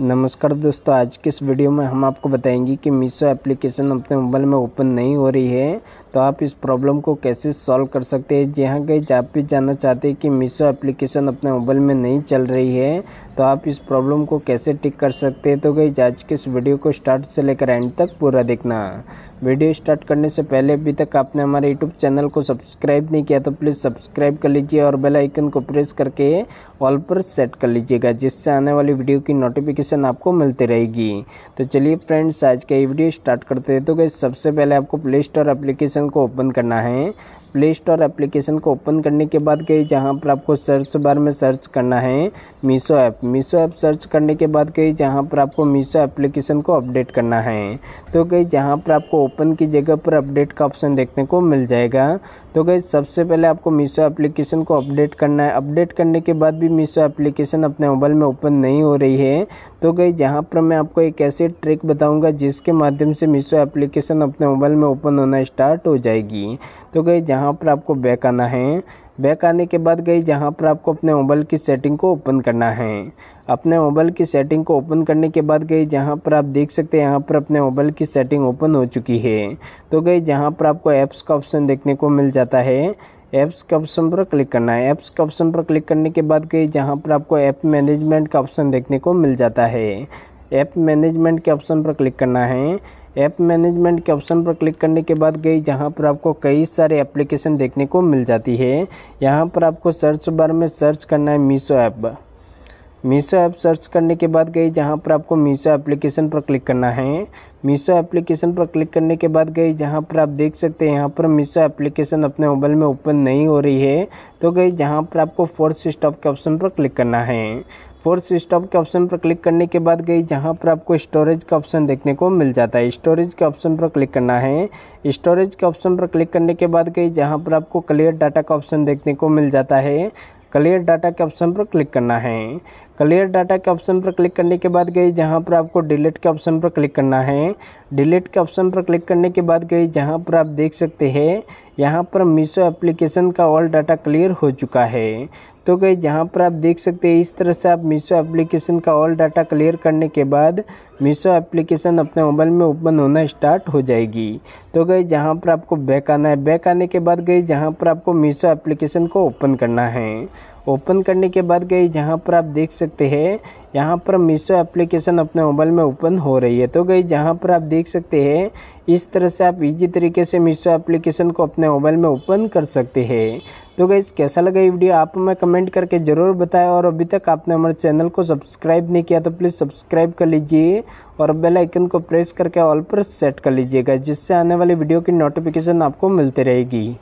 नमस्कार दोस्तों आज के इस वीडियो में हम आपको बताएंगे कि मीशो एप्लीकेशन अपने मोबाइल में ओपन नहीं हो रही है तो आप इस प्रॉब्लम को कैसे सॉल्व कर सकते हैं जहाँ गए आप भी जानना चाहते हैं कि मीशो एप्लीकेशन अपने मोबाइल में नहीं चल रही है तो आप इस प्रॉब्लम को कैसे टिक कर सकते हैं तो गई आज के इस वीडियो को स्टार्ट से लेकर एंड तक पूरा देखना वीडियो स्टार्ट करने से पहले अभी तक आपने हमारे यूट्यूब चैनल को सब्सक्राइब नहीं किया तो प्लीज़ सब्सक्राइब कर लीजिए और बेलाइकन को प्रेस करके ऑल पर सेट कर लीजिएगा जिससे आने वाली वीडियो की नोटिफिकेशन नोटिफिकेशन आपको मिलती रहेगी तो चलिए फ्रेंड्स आज का ये वीडियो स्टार्ट करते हैं तो गई सबसे पहले आपको प्ले स्टोर एप्लीकेशन को ओपन करना है प्ले स्टोर एप्लीकेशन को ओपन करने के बाद गई जहाँ पर आपको सर्च बार में सर्च करना है Meesho app Meesho app search करने के बाद गई जहाँ पर आपको मीशो एप्लीकेशन को अपडेट करना है तो गई जहाँ पर आपको ओपन की जगह पर अपडेट का ऑप्शन देखने को मिल जाएगा तो गई सबसे पहले आपको मीशो एप्लीकेशन को अपडेट करना है अपडेट करने के बाद भी मीशो एप्लीकेशन अपने मोबाइल में ओपन नहीं हो रही है तो गई जहाँ पर मैं आपको एक ऐसी ट्रिक बताऊँगा जिसके माध्यम से मीशो एप्लीकेशन अपने मोबाइल में ओपन होना स्टार्ट हो जाएगी तो गई जहाँ यहाँ पर आपको बैक आना है बैक आने के बाद गई जहाँ पर आपको अपने मोबाइल की सेटिंग को ओपन करना है अपने मोबाइल की सेटिंग को ओपन करने के बाद गई जहाँ पर आप देख सकते हैं यहाँ पर अपने मोबाइल की सेटिंग ओपन हो चुकी है तो गई जहाँ पर आपको ऐप्स का ऑप्शन देखने को मिल जाता है ऐप्स के ऑप्शन पर क्लिक करना है ऐप्स के ऑप्शन पर क्लिक करने के बाद गई जहाँ पर आपको ऐप मैनेजमेंट का ऑप्शन देखने को मिल जाता है ऐप मैनेजमेंट के ऑप्शन पर क्लिक करना है ऐप मैनेजमेंट के ऑप्शन पर क्लिक करने के बाद गई जहाँ पर आपको कई सारे एप्लीकेशन देखने को मिल जाती है यहाँ पर आपको सर्च बार में सर्च करना है Meesho app Meesho app search करने के बाद गई जहाँ पर आपको मीशो एप्लीकेशन पर क्लिक करना है मीशो एप्लीकेशन पर क्लिक करने के बाद गई जहाँ पर आप देख सकते हैं यहाँ पर मीशो एप्लीकेशन अपने मोबाइल में ओपन नहीं हो रही है तो गई जहाँ पर आपको फोर्थ स्टॉप के ऑप्शन पर क्लिक करना है फोर्थ स्टॉप के ऑप्शन पर क्लिक करने के बाद गई जहाँ पर आपको स्टोरेज का ऑप्शन देखने को मिल जाता है स्टोरेज के ऑप्शन पर क्लिक करना है स्टोरेज के ऑप्शन पर क्लिक करने के बाद गई जहाँ पर आपको क्लियर डाटा का ऑप्शन देखने को मिल जाता है क्लियर डाटा के ऑप्शन पर क्लिक करना है क्लियर डाटा के ऑप्शन पर क्लिक करने के बाद गई जहां पर आपको डिलीट के ऑप्शन पर क्लिक करना है डिलीट के ऑप्शन पर क्लिक करने के बाद गई जहां पर आप देख सकते हैं यहां पर मीशो एप्लीकेशन का ऑल डाटा क्लियर हो चुका है तो गई जहाँ पर आप देख सकते हैं इस तरह से आप मीशो एप्लीकेशन का ऑल डाटा क्लियर करने के बाद मीशो एप्लीकेशन अपने मोबाइल में ओपन होना स्टार्ट हो जाएगी तो गई जहाँ पर आपको बैक आना है बैक आने के बाद गई जहाँ पर आपको मीशो एप्लीकेशन को ओपन करना है ओपन करने के बाद गई जहाँ पर आप देख सकते हैं यहाँ पर मीशो एप्लीकेशन अपने मोबाइल में ओपन हो रही है तो गई जहाँ पर आप देख सकते हैं इस तरह से आप इजी तरीके से मीशो एप्लीकेशन को अपने मोबाइल में ओपन कर सकते हैं तो गई कैसा लगा ये वीडियो आप हमें कमेंट करके ज़रूर बताएं और अभी तक आपने हमारे चैनल को सब्सक्राइब नहीं किया तो प्लीज़ सब्सक्राइब कर लीजिए और बेल आइकन को प्रेस करके ऑल पर सेट कर लीजिएगा जिससे आने वाली वीडियो की नोटिफिकेशन आपको मिलती रहेगी